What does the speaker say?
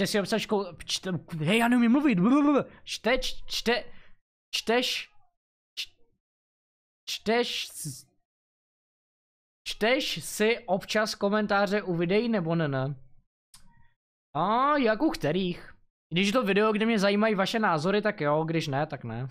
čte si obsažku, čte, hej, já neumím mluvit, blablabla. čte, čte, čteš, čteš, čteš si občas komentáře u videí nebo ne, ne? A jak u kterých? Když je to video, kde mě zajímají vaše názory, tak jo, když ne, tak ne.